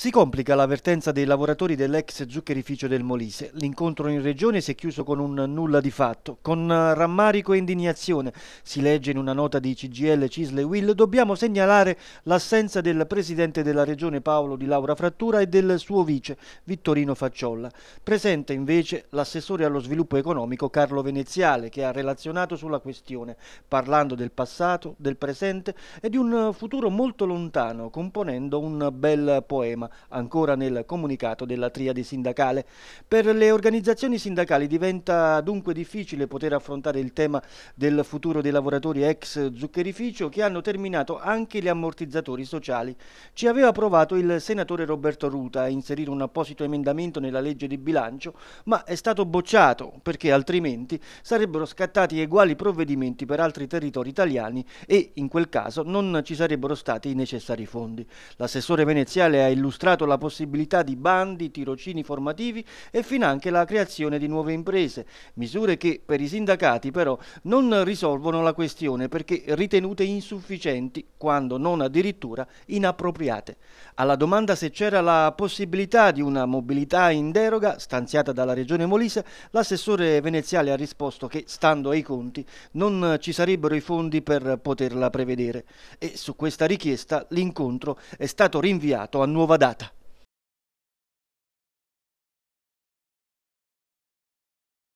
Si complica l'avvertenza dei lavoratori dell'ex zuccherificio del Molise. L'incontro in regione si è chiuso con un nulla di fatto. Con eh, rammarico e indignazione, si legge in una nota di CGL Cisle Will, dobbiamo segnalare l'assenza del presidente della regione Paolo Di Laura Frattura e del suo vice Vittorino Facciolla. Presente invece l'assessore allo sviluppo economico Carlo Veneziale che ha relazionato sulla questione, parlando del passato, del presente e di un futuro molto lontano, componendo un bel poema ancora nel comunicato della triade sindacale. Per le organizzazioni sindacali diventa dunque difficile poter affrontare il tema del futuro dei lavoratori ex zuccherificio che hanno terminato anche gli ammortizzatori sociali. Ci aveva provato il senatore Roberto Ruta a inserire un apposito emendamento nella legge di bilancio, ma è stato bocciato perché altrimenti sarebbero scattati uguali provvedimenti per altri territori italiani e in quel caso non ci sarebbero stati i necessari fondi. L'assessore veneziale ha illustrato illustrato la possibilità di bandi, tirocini formativi e finanche la creazione di nuove imprese, misure che per i sindacati però non risolvono la questione perché ritenute insufficienti, quando non addirittura inappropriate. Alla domanda se c'era la possibilità di una mobilità in deroga stanziata dalla Regione Molise, l'assessore veneziale ha risposto che, stando ai conti, non ci sarebbero i fondi per poterla prevedere e su questa richiesta l'incontro è stato rinviato a nuova data data.